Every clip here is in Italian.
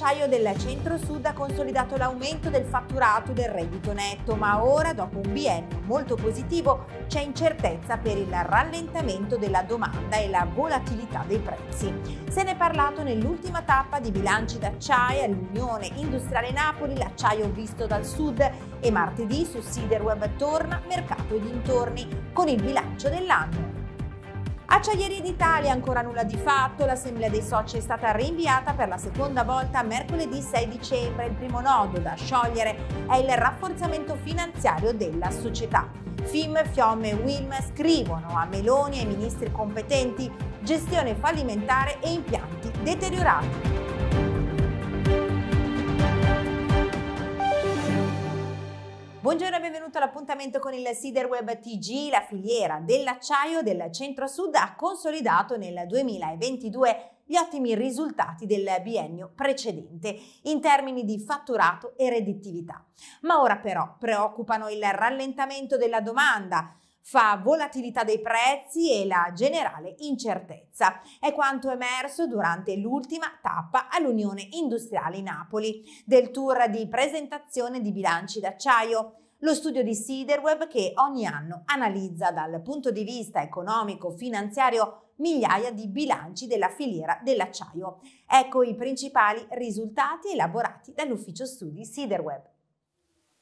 d'acciaio del Centro-Sud ha consolidato l'aumento del fatturato del reddito netto, ma ora, dopo un biennio molto positivo, c'è incertezza per il rallentamento della domanda e la volatilità dei prezzi. Se ne è parlato nell'ultima tappa di bilanci d'acciaio all'Unione Industriale Napoli, l'acciaio visto dal Sud e martedì su Siderweb torna Mercato e dintorni con il bilancio dell'anno. Acciaierie d'Italia ancora nulla di fatto, l'assemblea dei soci è stata rinviata per la seconda volta mercoledì 6 dicembre. Il primo nodo da sciogliere è il rafforzamento finanziario della società. FIM, FIOM e WILM scrivono a Meloni e ai ministri competenti gestione fallimentare e impianti deteriorati. Buongiorno e benvenuto all'appuntamento con il Siderweb TG. La filiera dell'acciaio del Centro-Sud ha consolidato nel 2022 gli ottimi risultati del biennio precedente in termini di fatturato e redditività. Ma ora però preoccupano il rallentamento della domanda, fa volatilità dei prezzi e la generale incertezza. È quanto emerso durante l'ultima tappa all'Unione Industriale Napoli, del tour di presentazione di bilanci d'acciaio lo studio di Siderweb che ogni anno analizza dal punto di vista economico-finanziario migliaia di bilanci della filiera dell'acciaio. Ecco i principali risultati elaborati dall'ufficio studi Siderweb.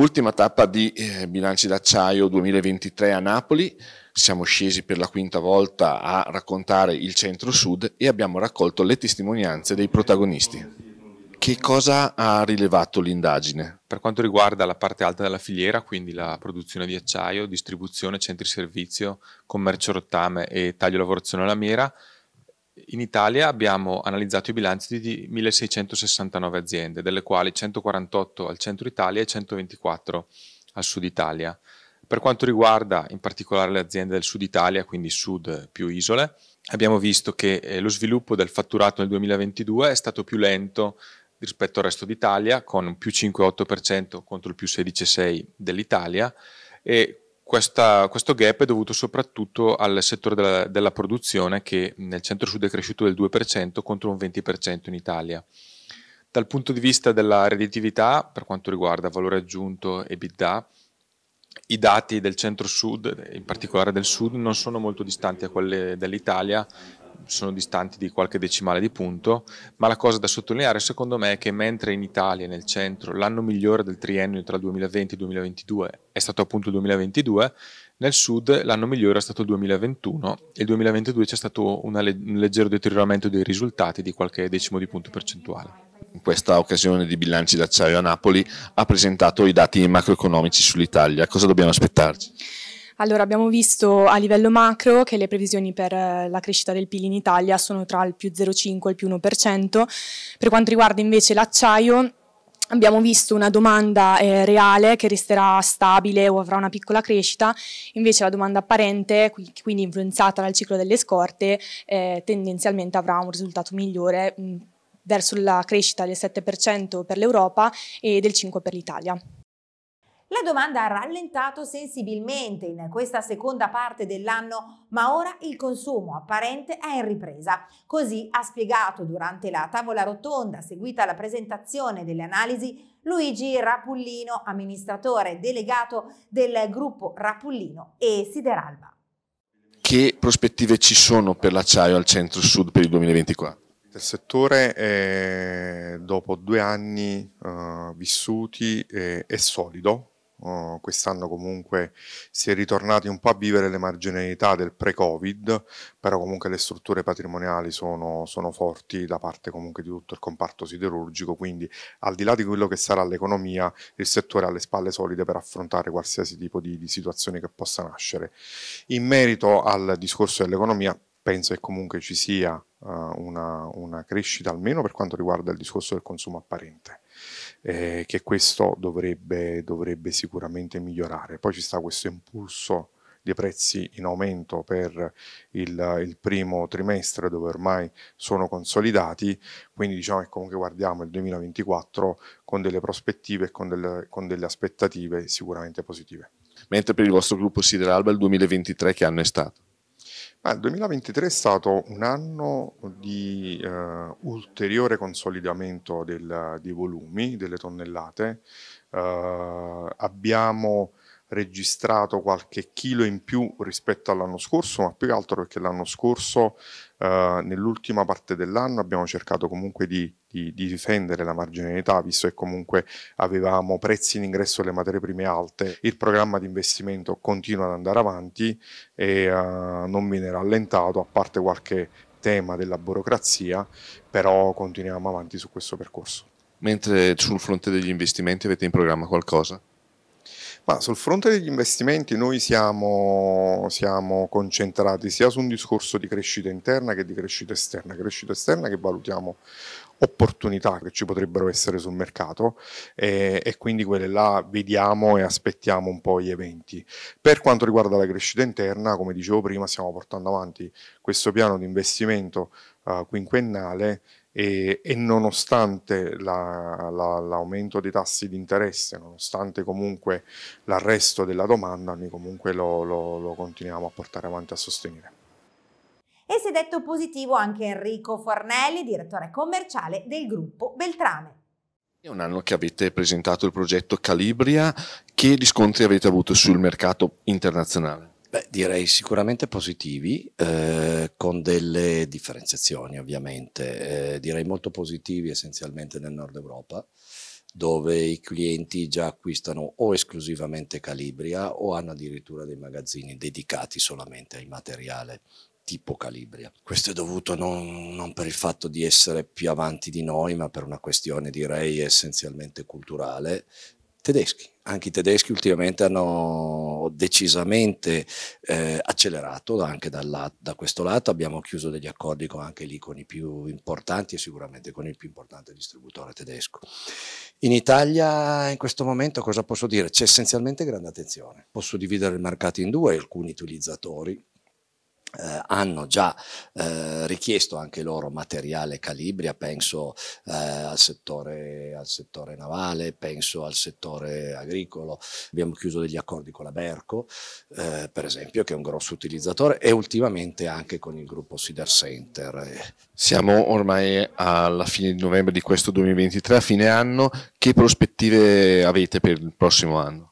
Ultima tappa di eh, bilanci d'acciaio 2023 a Napoli, siamo scesi per la quinta volta a raccontare il centro-sud e abbiamo raccolto le testimonianze dei protagonisti. Che cosa ha rilevato l'indagine? Per quanto riguarda la parte alta della filiera, quindi la produzione di acciaio, distribuzione, centri servizio, commercio rottame e taglio lavorazione alla lamiera, in Italia abbiamo analizzato i bilanci di 1669 aziende, delle quali 148 al centro Italia e 124 al sud Italia. Per quanto riguarda in particolare le aziende del sud Italia, quindi sud più isole, abbiamo visto che eh, lo sviluppo del fatturato nel 2022 è stato più lento rispetto al resto d'Italia, con un più 5,8% contro il più 16,6% dell'Italia e questa, questo gap è dovuto soprattutto al settore della, della produzione che nel centro-sud è cresciuto del 2% contro un 20% in Italia. Dal punto di vista della redditività, per quanto riguarda valore aggiunto e bidda, i dati del centro-sud, in particolare del sud, non sono molto distanti da quelli dell'Italia sono distanti di qualche decimale di punto, ma la cosa da sottolineare secondo me è che mentre in Italia, nel centro, l'anno migliore del triennio tra il 2020 e il 2022 è stato appunto il 2022, nel sud l'anno migliore è stato il 2021 e il 2022 c'è stato le- un leggero deterioramento dei risultati di qualche decimo di punto percentuale. In questa occasione di bilanci d'acciaio a Napoli ha presentato i dati macroeconomici sull'Italia. Cosa dobbiamo aspettarci? Allora, abbiamo visto a livello macro che le previsioni per eh, la crescita del PIL in Italia sono tra il più 0,5 e il più 1%. Per quanto riguarda invece l'acciaio, Abbiamo visto una domanda eh, reale che resterà stabile o avrà una piccola crescita, invece la domanda apparente, quindi influenzata dal ciclo delle scorte, eh, tendenzialmente avrà un risultato migliore mh, verso la crescita del 7% per l'Europa e del 5% per l'Italia. La domanda ha rallentato sensibilmente in questa seconda parte dell'anno, ma ora il consumo apparente è in ripresa. Così ha spiegato durante la tavola rotonda seguita alla presentazione delle analisi Luigi Rapullino, amministratore delegato del gruppo Rapullino e Sideralba. Che prospettive ci sono per l'acciaio al centro-sud per il 2024? Il settore eh, dopo due anni eh, vissuti eh, è solido, Oh, quest'anno comunque si è ritornati un po' a vivere le marginalità del pre-Covid, però comunque le strutture patrimoniali sono, sono, forti da parte comunque di tutto il comparto siderurgico, quindi al di là di quello che sarà l'economia, il settore ha le spalle solide per affrontare qualsiasi tipo di, di situazione che possa nascere. In merito al discorso dell'economia, penso che comunque ci sia uh, una, una, crescita, almeno per quanto riguarda il discorso del consumo apparente, eh, che questo dovrebbe, dovrebbe, sicuramente migliorare. Poi ci sta questo impulso dei prezzi in aumento per il, il, primo trimestre dove ormai sono consolidati, quindi diciamo che comunque guardiamo il 2024 con delle prospettive e con con delle aspettative sicuramente positive. Mentre per il vostro gruppo Sideralba il 2023 che anno è stato? Ma il 2023 è stato un anno di eh, ulteriore consolidamento del, dei volumi, delle tonnellate. Eh, abbiamo registrato qualche chilo in più rispetto all'anno scorso, ma più che altro perché l'anno scorso eh, nell'ultima parte dell'anno abbiamo cercato comunque di, di, di, difendere la marginalità, visto che comunque avevamo prezzi in ingresso delle materie prime alte. Il programma di investimento continua ad andare avanti e uh, non viene rallentato, a parte qualche tema della burocrazia, però continuiamo avanti su questo percorso. Mentre sul fronte degli investimenti avete in programma qualcosa? Ma sul fronte degli investimenti noi siamo, siamo, concentrati sia su un discorso di crescita interna che di crescita esterna, crescita esterna che valutiamo opportunità che ci potrebbero essere sul mercato e, eh, e quindi quelle là vediamo e aspettiamo un po' gli eventi. Per quanto riguarda la crescita interna, come dicevo prima, stiamo portando avanti questo piano di investimento uh, quinquennale e, e nonostante la, la, l'aumento dei tassi di interesse, nonostante comunque l'arresto della domanda, noi comunque lo, lo, lo continuiamo a portare avanti a sostenere. E si è detto positivo anche Enrico Fornelli, direttore commerciale del gruppo Beltrame. È un anno che avete presentato il progetto Calibria, che riscontri avete avuto sul mercato internazionale? Beh, direi sicuramente positivi, eh, con delle differenziazioni ovviamente. Eh, direi molto positivi essenzialmente nel nord Europa, dove i clienti già acquistano o esclusivamente Calibria o hanno addirittura dei magazzini dedicati solamente al materiale tipo Calibria. Questo è dovuto non, non, per il fatto di essere più avanti di noi, ma per una questione direi essenzialmente culturale. Tedeschi, anche i tedeschi ultimamente hanno decisamente eh, accelerato anche dal, da questo lato, abbiamo chiuso degli accordi con, anche lì con i più importanti e sicuramente con il più importante distributore tedesco. In Italia in questo momento cosa posso dire? C'è essenzialmente grande attenzione, posso dividere il mercato in due, alcuni utilizzatori eh, hanno già eh, richiesto anche loro materiale Calibria, eh, penso eh, al, settore, al, settore, navale, penso al settore agricolo, abbiamo chiuso degli accordi con la Berco, eh, per esempio, che è un grosso utilizzatore, e ultimamente anche con il gruppo Sider Center. Eh. Siamo ormai alla fine di novembre di questo 2023, a fine anno, che prospettive avete per il prossimo anno?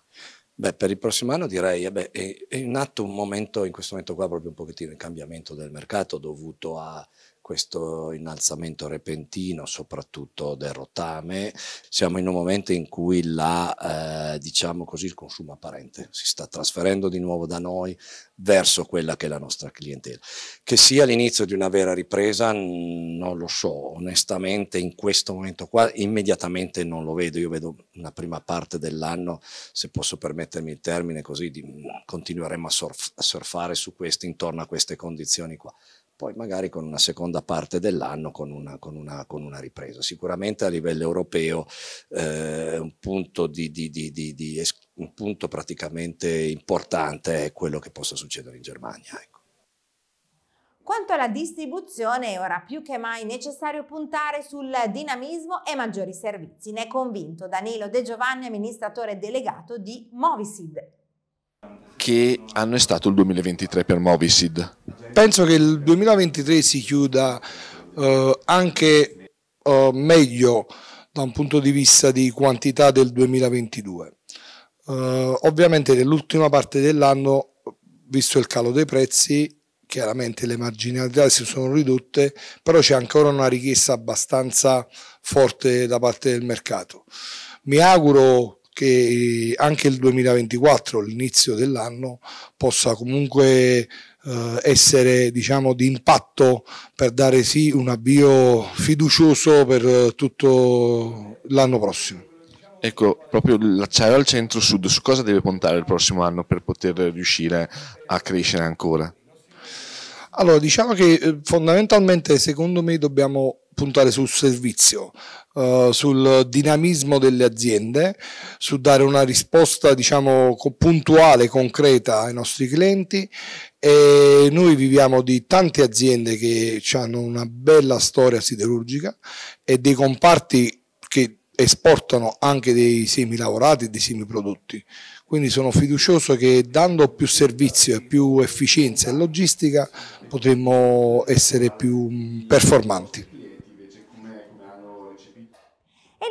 Beh, per il prossimo anno direi eh beh, è, in atto un momento, in questo momento qua, proprio un pochettino il cambiamento del mercato dovuto a questo innalzamento repentino, soprattutto del rotame. Siamo in un momento in cui la, eh, diciamo così, il consumo apparente si sta trasferendo di nuovo da noi verso quella che è la nostra clientela. Che sia l'inizio di una vera ripresa, mm, non lo so, onestamente in questo momento qua immediatamente non lo vedo, io vedo una prima parte dell'anno, se posso permettermi il termine così, di, mm, continueremo a, surf, a surfare su queste, intorno a queste condizioni qua poi magari con una seconda parte dell'anno con una, con una, con una ripresa. Sicuramente a livello europeo eh, un, punto di, di, di, un, punto praticamente importante è quello che possa succedere in Germania. Ecco. Quanto alla distribuzione è ora più che mai necessario puntare sul dinamismo e maggiori servizi. Ne è convinto Danilo De Giovanni, amministratore delegato di Movisid che anno è stato il 2023 per Movisid? Penso che il 2023 si chiuda eh, anche eh, meglio da un punto di vista di quantità del 2022. Eh, ovviamente nell'ultima parte dell'anno, visto il calo dei prezzi, chiaramente le marginalità si sono ridotte, però c'è ancora una richiesta abbastanza forte da parte del mercato. Mi auguro che anche il 2024, l'inizio dell'anno, possa comunque eh, essere diciamo di impatto per dare sì un avvio fiducioso per eh, tutto l'anno prossimo. Ecco, proprio l'acciaio al centro-sud, su cosa deve puntare il prossimo anno per poter riuscire a crescere ancora? Allora, diciamo che eh, fondamentalmente secondo me dobbiamo puntare sul servizio, eh, sul dinamismo delle aziende, su dare una risposta diciamo, puntuale, concreta ai nostri clienti e noi viviamo di tante aziende che hanno una bella storia siderurgica e dei comparti che esportano anche dei semi lavorati e dei semi prodotti. Quindi sono fiducioso che dando più servizio e più efficienza e logistica potremmo essere più performanti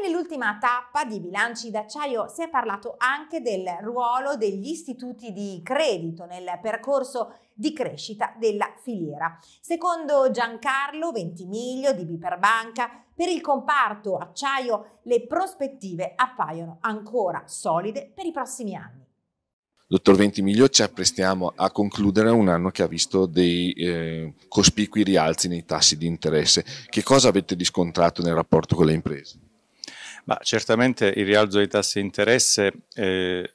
nell'ultima tappa di bilanci d'acciaio si è parlato anche del ruolo degli istituti di credito nel percorso di crescita della filiera. Secondo Giancarlo Ventimiglio di Biperbanca, per il comparto acciaio le prospettive appaiono ancora solide per i prossimi anni. Dottor Ventimiglio, ci apprestiamo a concludere un anno che ha visto dei eh, cospicui rialzi nei tassi di interesse. Che cosa avete riscontrato nel rapporto con le imprese? Ma certamente il rialzo dei tassi di interesse eh,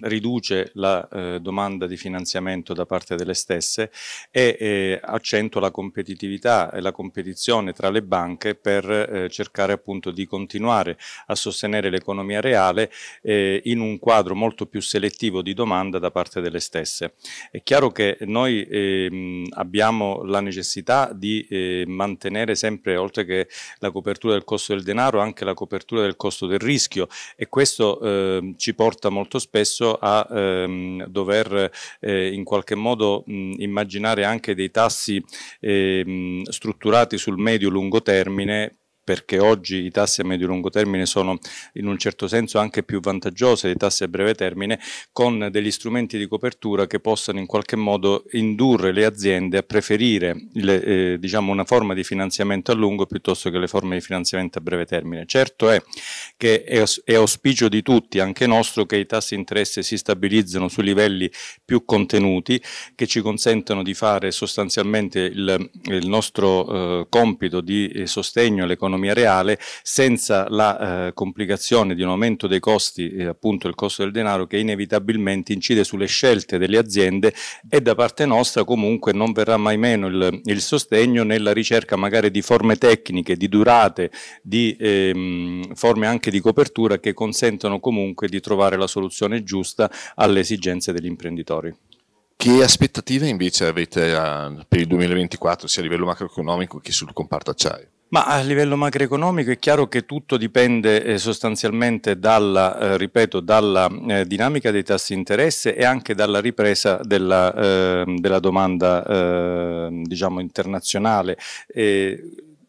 riduce la eh, domanda di finanziamento da parte delle stesse e eh, accentua la competitività e la competizione tra le banche per eh, cercare appunto di continuare a sostenere l'economia reale eh, in un quadro molto più selettivo di domanda da parte delle stesse. È chiaro che noi ehm, abbiamo la necessità di eh, mantenere sempre, oltre che la copertura del costo del denaro, anche la copertura del costo del rischio e questo ehm, ci porta molto spesso spesso a ehm, dover eh, in qualche modo mh, immaginare anche dei tassi ehm, strutturati sul medio-lungo termine perché oggi i tassi a medio e lungo termine sono in un certo senso anche più vantaggiosi dei tassi a breve termine, con degli strumenti di copertura che possano in qualche modo indurre le aziende a preferire le, eh, diciamo una forma di finanziamento a lungo piuttosto che le forme di finanziamento a breve termine. Certo è che è, è auspicio di tutti, anche nostro, che i tassi di interesse si stabilizzano su livelli più contenuti che ci consentano di fare sostanzialmente il, il nostro eh, compito di eh, sostegno all'economia dell'economia reale senza la eh, complicazione di un aumento dei costi, eh, appunto il costo del denaro, che inevitabilmente incide sulle scelte delle aziende e da parte nostra comunque non verrà mai meno il, il sostegno nella ricerca magari di forme tecniche, di durate, di ehm, forme anche di copertura che consentano comunque di trovare la soluzione giusta alle esigenze degli imprenditori. Che aspettative invece avete eh, per il 2024 sia a livello macroeconomico che sul comparto acciaio? Ma a livello macroeconomico è chiaro che tutto dipende eh, sostanzialmente dalla, eh, ripeto, dalla eh, dinamica dei tassi di interesse e anche dalla ripresa della, ehm, della domanda ehm, diciamo, internazionale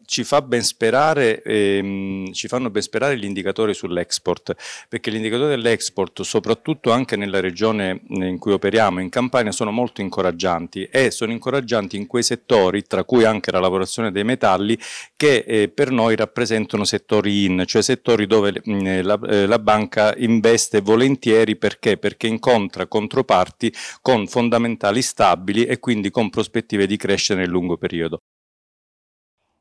ci, fa ben sperare, ehm, ci fanno ben sperare gli indicatori sull'export, perché gli indicatori dell'export, soprattutto anche nella regione in cui operiamo, in Campania, sono molto incoraggianti e sono incoraggianti in quei settori, tra cui anche la lavorazione dei metalli, che eh, per noi rappresentano settori in, cioè settori dove mh, mm, la, eh, la, banca investe volentieri perché? perché incontra controparti con fondamentali stabili e quindi con prospettive di crescita nel lungo periodo.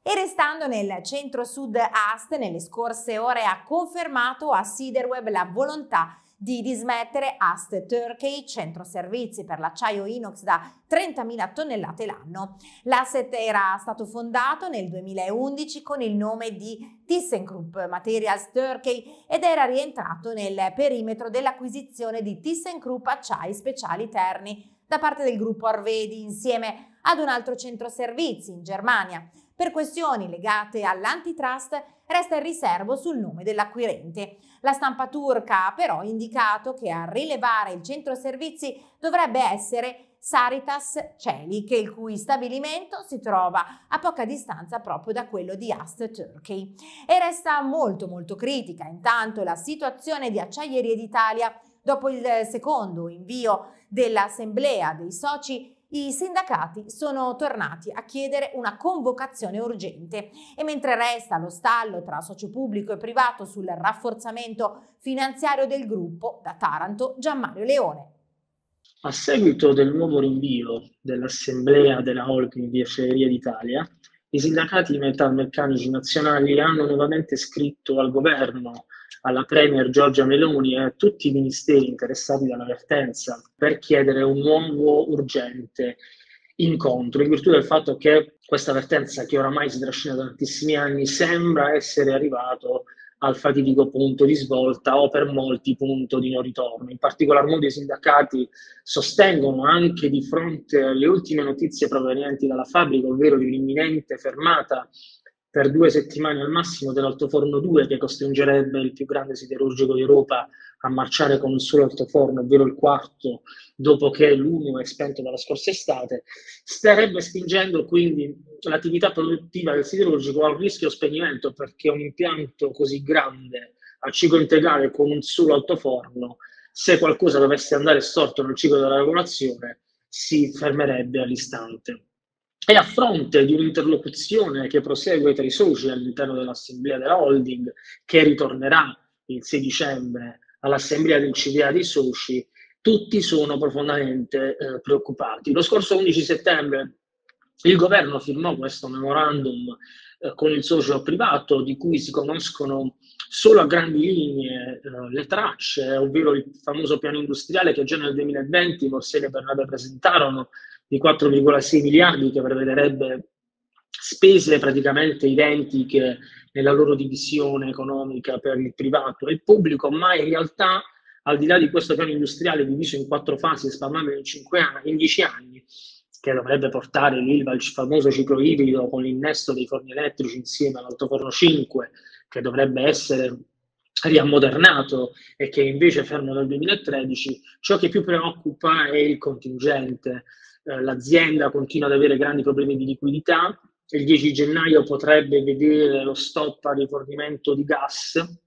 E restando nel centro sud Ast, nelle scorse ore ha confermato a Siderweb la volontà di dismettere Ast Turkey, centro servizi per l'acciaio inox da 30.000 tonnellate l'anno. L'asset era stato fondato nel 2011 con il nome di ThyssenKrupp Materials Turkey ed era rientrato nel perimetro dell'acquisizione di ThyssenKrupp Acciai Speciali Terni da parte del gruppo Arvedi insieme ad un altro centro servizi in Germania per questioni legate all'antitrust resta il riservo sul nome dell'acquirente. La stampa turca ha però indicato che a rilevare il centro servizi dovrebbe essere Saritas Celik, il cui stabilimento si trova a poca distanza proprio da quello di Ast Turkey. E resta molto molto critica intanto la situazione di Acciaierie d'Italia dopo il secondo invio dell'assemblea dei soci i sindacati sono tornati a chiedere una convocazione urgente e mentre resta lo stallo tra socio pubblico e privato sul rafforzamento finanziario del gruppo, da Taranto Gianmario Leone. A seguito del nuovo rinvio dell'assemblea della Holding di Ferreria d'Italia, i sindacati metalmeccanici nazionali hanno nuovamente scritto al governo, alla Premier Giorgia Meloni e a tutti i ministeri interessati dalla vertenza per chiedere un nuovo urgente incontro, in virtù del fatto che questa vertenza, che oramai si trascina da tantissimi anni, sembra essere arrivato al fatidico punto di svolta o per molti punto di non ritorno. In particolar modo i sindacati sostengono anche di fronte alle ultime notizie provenienti dalla fabbrica, ovvero di un'imminente fermata per due settimane al massimo dell'altoforno 2 che costringerebbe il più grande siderurgico d'Europa a marciare con un solo altoforno, ovvero il quarto, dopo che l'uno è spento dalla scorsa estate, starebbe spingendo quindi l'attività produttiva del siderurgico al rischio spegnimento perché un impianto così grande a ciclo integrale con un solo altoforno, se qualcosa dovesse andare storto nel ciclo della regolazione, si fermerebbe all'istante. E a fronte di un'interlocuzione che prosegue tra i soci all'interno dell'assemblea della holding, che ritornerà il 6 dicembre all'assemblea del CDA dei soci, tutti sono profondamente eh, preoccupati. Lo scorso 11 settembre il governo firmò questo memorandum eh, con il socio privato di cui si conoscono solo a grandi linee eh, le tracce, ovvero il famoso piano industriale che già nel 2020 Morselli e Bernabe presentarono di 4,6 miliardi che prevederebbe spese praticamente identiche nella loro divisione economica per il privato e il pubblico, ma in realtà al di là di questo piano industriale diviso in quattro fasi, spalmato in, anni, in dieci anni, che dovrebbe portare l'ILVA al famoso ciclo ibrido con l'innesto dei forni elettrici insieme all'altoforno 5, che dovrebbe essere riammodernato e che invece è fermo dal 2013, ciò che più preoccupa è il contingente. Eh, l'azienda continua ad avere grandi problemi di liquidità, il 10 gennaio potrebbe vedere lo stop al rifornimento di gas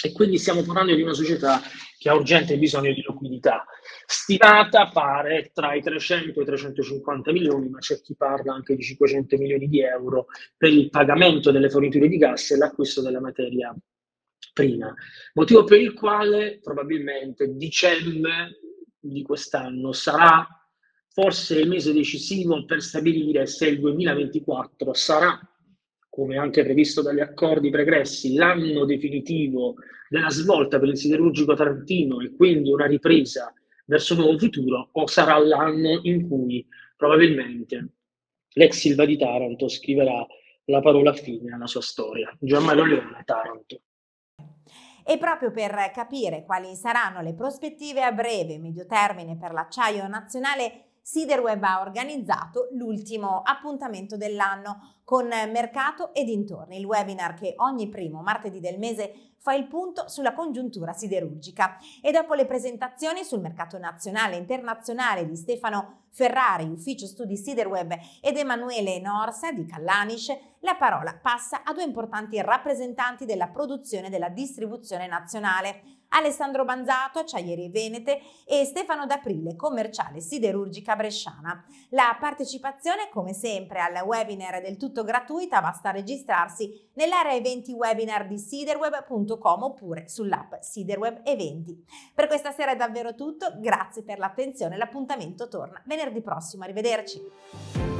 e quindi stiamo parlando di una società che ha urgente bisogno di liquidità, stimata pare tra i 300 e i 350 milioni, ma c'è chi parla anche di 500 milioni di euro per il pagamento delle forniture di gas e l'acquisto della materia prima, motivo per il quale probabilmente dicembre di quest'anno sarà forse il mese decisivo per stabilire se il 2024 sarà, come anche previsto dagli accordi pregressi, l'anno definitivo della svolta per il siderurgico tarantino e quindi una ripresa verso un nuovo futuro, o sarà l'anno in cui probabilmente l'ex Silva di Taranto scriverà la parola fine alla sua storia. Gianmario Leone, Taranto. E proprio per capire quali saranno le prospettive a breve e medio termine per l'acciaio nazionale, Siderweb ha organizzato l'ultimo appuntamento dell'anno con mercato e dintorni, il webinar che ogni primo martedì del mese fa il punto sulla congiuntura siderurgica. E dopo le presentazioni sul mercato nazionale e internazionale di Stefano Ferrari, ufficio studi Siderweb, ed Emanuele Norsa di Callanish, la parola passa a due importanti rappresentanti della produzione e della distribuzione nazionale. Alessandro Banzato, acciaieri Venete e Stefano D'Aprile, commerciale siderurgica bresciana. La partecipazione, come sempre, al webinar del tutto tutto gratuita, basta registrarsi nell'area eventi webinar di siderweb.com oppure sull'app Siderweb Eventi. Per questa sera è davvero tutto, grazie per l'attenzione, l'appuntamento torna venerdì prossimo, arrivederci.